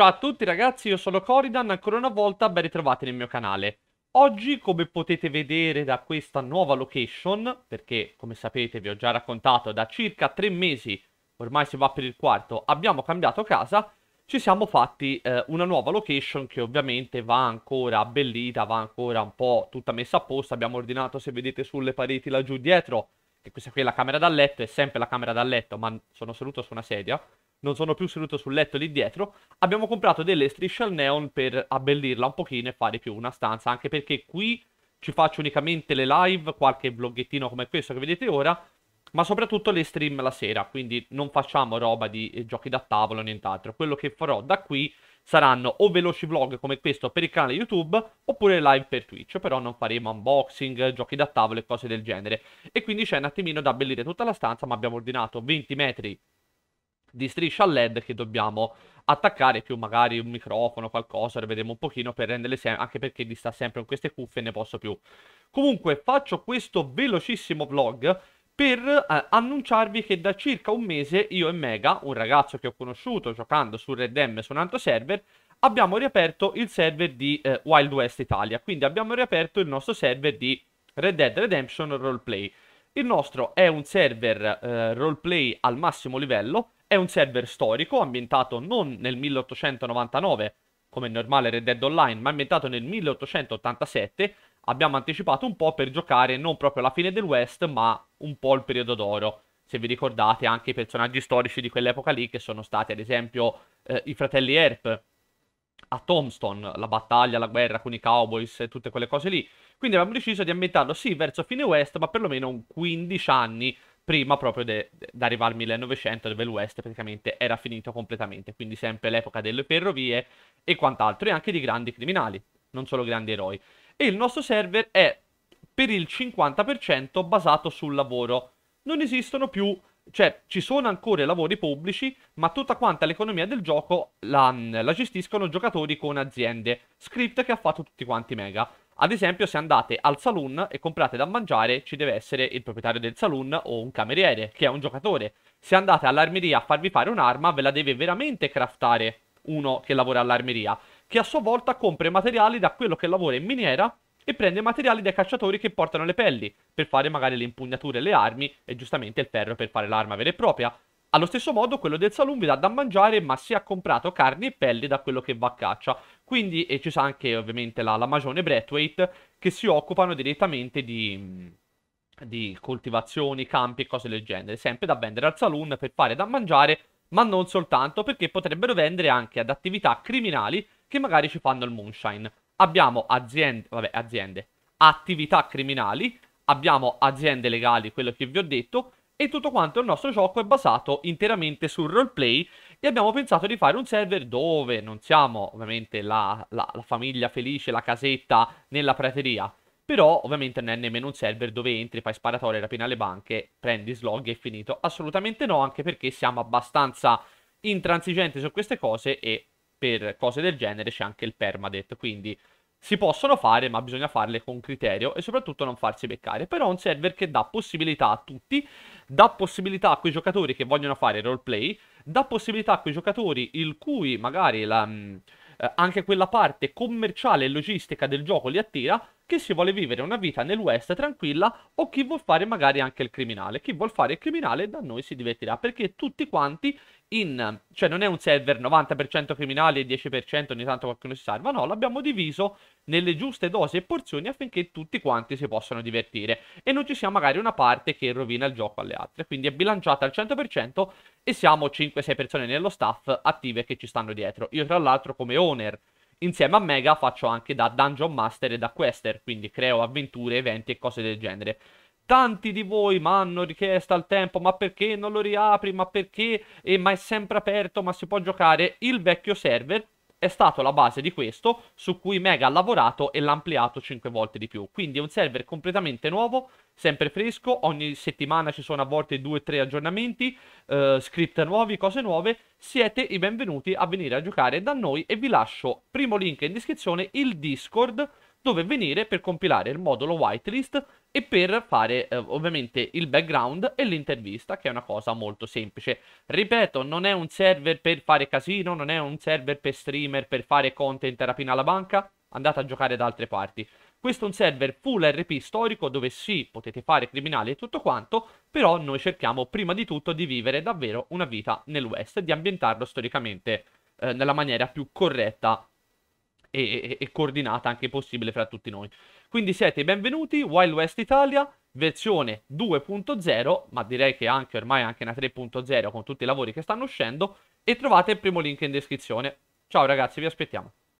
Ciao a tutti ragazzi, io sono Coridan, ancora una volta ben ritrovati nel mio canale. Oggi, come potete vedere da questa nuova location, perché come sapete vi ho già raccontato da circa tre mesi, ormai si va per il quarto, abbiamo cambiato casa, ci siamo fatti eh, una nuova location che ovviamente va ancora abbellita, va ancora un po' tutta messa a posto, abbiamo ordinato se vedete sulle pareti laggiù dietro, che questa qui è la camera da letto, è sempre la camera da letto, ma sono seduto su una sedia, non sono più seduto sul letto lì dietro, abbiamo comprato delle strisce al neon per abbellirla un pochino e fare più una stanza, anche perché qui ci faccio unicamente le live, qualche vloggettino come questo che vedete ora, ma soprattutto le stream la sera, quindi non facciamo roba di eh, giochi da tavolo o nient'altro. Quello che farò da qui saranno o veloci vlog come questo per il canale YouTube oppure live per Twitch, però non faremo unboxing, giochi da tavolo e cose del genere. E quindi c'è un attimino da abbellire tutta la stanza, ma abbiamo ordinato 20 metri di striscia LED che dobbiamo attaccare più magari un microfono, qualcosa, lo vedremo un pochino per renderle sempre, anche perché mi sta sempre in queste cuffie e ne posso più. Comunque faccio questo velocissimo vlog per eh, annunciarvi che da circa un mese io e Mega, un ragazzo che ho conosciuto giocando su Red M su un altro server, abbiamo riaperto il server di eh, Wild West Italia, quindi abbiamo riaperto il nostro server di Red Dead Redemption Roleplay. Il nostro è un server eh, roleplay al massimo livello, è un server storico, ambientato non nel 1899, come è normale Red Dead Online, ma ambientato nel 1887. Abbiamo anticipato un po' per giocare non proprio la fine del West, ma un po' il periodo d'oro. Se vi ricordate anche i personaggi storici di quell'epoca lì, che sono stati ad esempio eh, i fratelli Earp a Tombstone, la battaglia, la guerra con i cowboys e tutte quelle cose lì. Quindi abbiamo deciso di ambientarlo sì verso fine West, ma perlomeno un 15 anni prima proprio di arrivare al 1900 dove l'Ouest praticamente era finito completamente, quindi sempre l'epoca delle ferrovie e quant'altro, e anche di grandi criminali, non solo grandi eroi. E il nostro server è per il 50% basato sul lavoro. Non esistono più, cioè ci sono ancora lavori pubblici, ma tutta quanta l'economia del gioco la, la gestiscono giocatori con aziende, script che ha fatto tutti quanti mega. Ad esempio, se andate al saloon e comprate da mangiare, ci deve essere il proprietario del saloon o un cameriere, che è un giocatore. Se andate all'armeria a farvi fare un'arma, ve la deve veramente craftare uno che lavora all'armeria, che a sua volta compra i materiali da quello che lavora in miniera e prende i materiali dai cacciatori che portano le pelli, per fare magari le impugnature e le armi e giustamente il ferro per fare l'arma vera e propria. Allo stesso modo quello del saloon vi dà da mangiare ma si ha comprato carne e pelle da quello che va a caccia. Quindi e eh, ci sa anche ovviamente la, la Magione Brathwaite che si occupano direttamente di, di coltivazioni, campi e cose del genere. Sempre da vendere al saloon per fare da mangiare ma non soltanto perché potrebbero vendere anche ad attività criminali che magari ci fanno il moonshine. Abbiamo aziende, vabbè aziende, attività criminali, abbiamo aziende legali, quello che vi ho detto, e tutto quanto il nostro gioco è basato interamente sul roleplay e abbiamo pensato di fare un server dove non siamo ovviamente la, la, la famiglia felice, la casetta nella prateria, però ovviamente non è nemmeno un server dove entri, fai sparatorie, rapina le banche, prendi slog e finito, assolutamente no, anche perché siamo abbastanza intransigenti su queste cose e per cose del genere c'è anche il permadet, quindi si possono fare, ma bisogna farle con criterio e soprattutto non farsi beccare. Però è un server che dà possibilità a tutti, dà possibilità a quei giocatori che vogliono fare roleplay, dà possibilità a quei giocatori il cui magari la, mm, eh, anche quella parte commerciale e logistica del gioco li attira, che si vuole vivere una vita nel West tranquilla o chi vuol fare magari anche il criminale. Chi vuol fare il criminale da noi si divertirà perché tutti quanti in... Cioè non è un server 90% criminale e 10% ogni tanto qualcuno si salva, no, l'abbiamo diviso nelle giuste dosi e porzioni affinché tutti quanti si possano divertire e non ci sia magari una parte che rovina il gioco alle altre. Quindi è bilanciata al 100% e siamo 5-6 persone nello staff attive che ci stanno dietro. Io tra l'altro come owner insieme a Mega faccio anche da Dungeon Master e da Quester, quindi creo avventure, eventi e cose del genere. Tanti di voi mi hanno richiesto al tempo ma perché non lo riapri, ma perché, eh, ma è sempre aperto, ma si può giocare. Il vecchio server è stato la base di questo su cui Mega ha lavorato e l'ha ampliato 5 volte di più. Quindi è un server completamente nuovo, sempre fresco, ogni settimana ci sono a volte 2-3 aggiornamenti, eh, script nuovi, cose nuove. Siete i benvenuti a venire a giocare da noi e vi lascio, primo link in descrizione, il Discord dove venire per compilare il modulo whitelist e per fare eh, ovviamente il background e l'intervista, che è una cosa molto semplice. Ripeto, non è un server per fare casino, non è un server per streamer, per fare content rapina alla banca, andate a giocare da altre parti. Questo è un server full RP storico dove sì, potete fare criminali e tutto quanto, però noi cerchiamo prima di tutto di vivere davvero una vita nel West, di ambientarlo storicamente eh, nella maniera più corretta e, e, e coordinata anche possibile fra tutti noi. Quindi siete i benvenuti, Wild West Italia, versione 2.0, ma direi che anche ormai anche una 3.0 con tutti i lavori che stanno uscendo, e trovate il primo link in descrizione. Ciao ragazzi, vi aspettiamo.